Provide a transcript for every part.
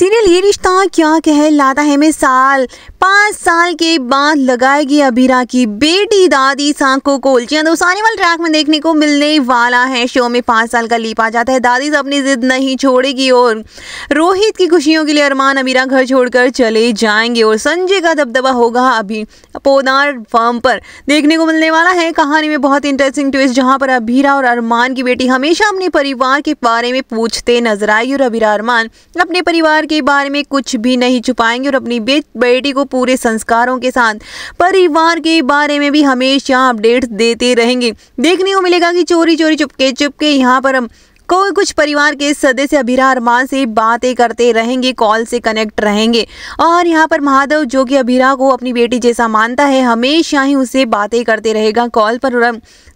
serial ये रिश्ता क्या कह लाता है मैं साल पाँच साल के बाद लगाएगी अबीरा की बेटी दादी सांखों को उलझियाँ दोस्त तो आने वाले ट्रैक में देखने को मिलने वाला है शो में पाँच साल का लीप आ जाता है दादी सब अपनी जिद नहीं छोड़ेगी और रोहित की खुशियों के लिए अरमान अमीरा घर छोड़कर चले जाएंगे और संजय का दबदबा होगा अभी पोदार फार्म पर देखने को मिलने वाला है कहानी में बहुत इंटरेस्टिंग ट्विस्ट जहाँ पर अबीरा और अरमान की बेटी हमेशा अपने परिवार के बारे में पूछते नजर आई और अबीरा अरमान अपने परिवार के बारे में कुछ भी नहीं छुपाएंगे और अपनी बेटी को पूरे संस्कारों के साथ परिवार के बारे में भी हमेशा अपडेट्स देते रहेंगे देखने को मिलेगा कि चोरी चोरी चुपके चुपके यहाँ पर हम कोई कुछ परिवार के सदस्य अभिरा अरमान से बातें करते रहेंगे कॉल से कनेक्ट रहेंगे और यहाँ पर महादेव जो कि अभिरा को अपनी बेटी जैसा मानता है हमेशा ही उसे बातें करते रहेगा कॉल पर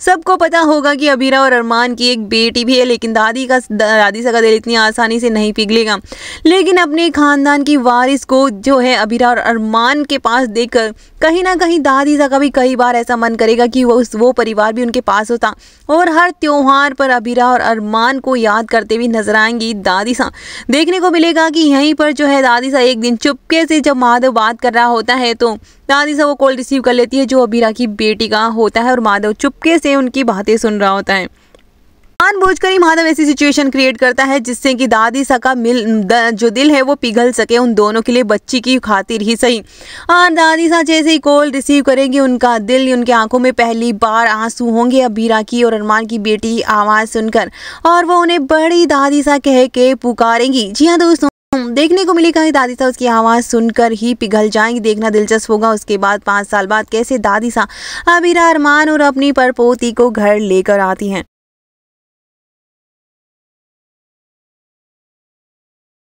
सबको पता होगा कि अभिरा और अरमान की एक बेटी भी है लेकिन दादी का दादी सगा दिल इतनी आसानी से नहीं पिघलेगा लेकिन अपने खानदान की वारिस को जो है अभिरा और अरमान के पास देख कहीं ना कहीं दादी सा का भी कई बार ऐसा मन करेगा कि वो उस वो परिवार भी उनके पास होता और हर त्यौहार पर अभिरा और अरमान को याद करते हुए नजर आएंगी दादी सा देखने को मिलेगा कि यहीं पर जो है दादी सा एक दिन चुपके से जब माधव बात कर रहा होता है तो दादी सा वो कॉल रिसीव कर लेती है जो अबीरा की बेटी का होता है और माधव चुपके से उनकी बातें सुन रहा होता है कर ही माधव ऐसी सिचुएशन क्रिएट करता है जिससे कि दादी सका मिल द, जो दिल है वो पिघल सके उन दोनों के लिए बच्ची की खातिर ही सही और हाँ, दादी सा जैसे ही कॉल रिसीव करेंगे उनका दिल उनके आंखों में पहली बार आंसू होंगे अबीरा की और अरमान की बेटी आवाज़ सुनकर और वो उन्हें बड़ी दादी सा कह के पुकारेंगी जी हाँ दोस्तों देखने को मिली कहीं दादी सा उसकी आवाज़ सुनकर ही पिघल जाएंगी देखना दिलचस्प होगा उसके बाद पाँच साल बाद कैसे दादी सा अबीरा अरमान और अपनी परपोती को घर लेकर आती हैं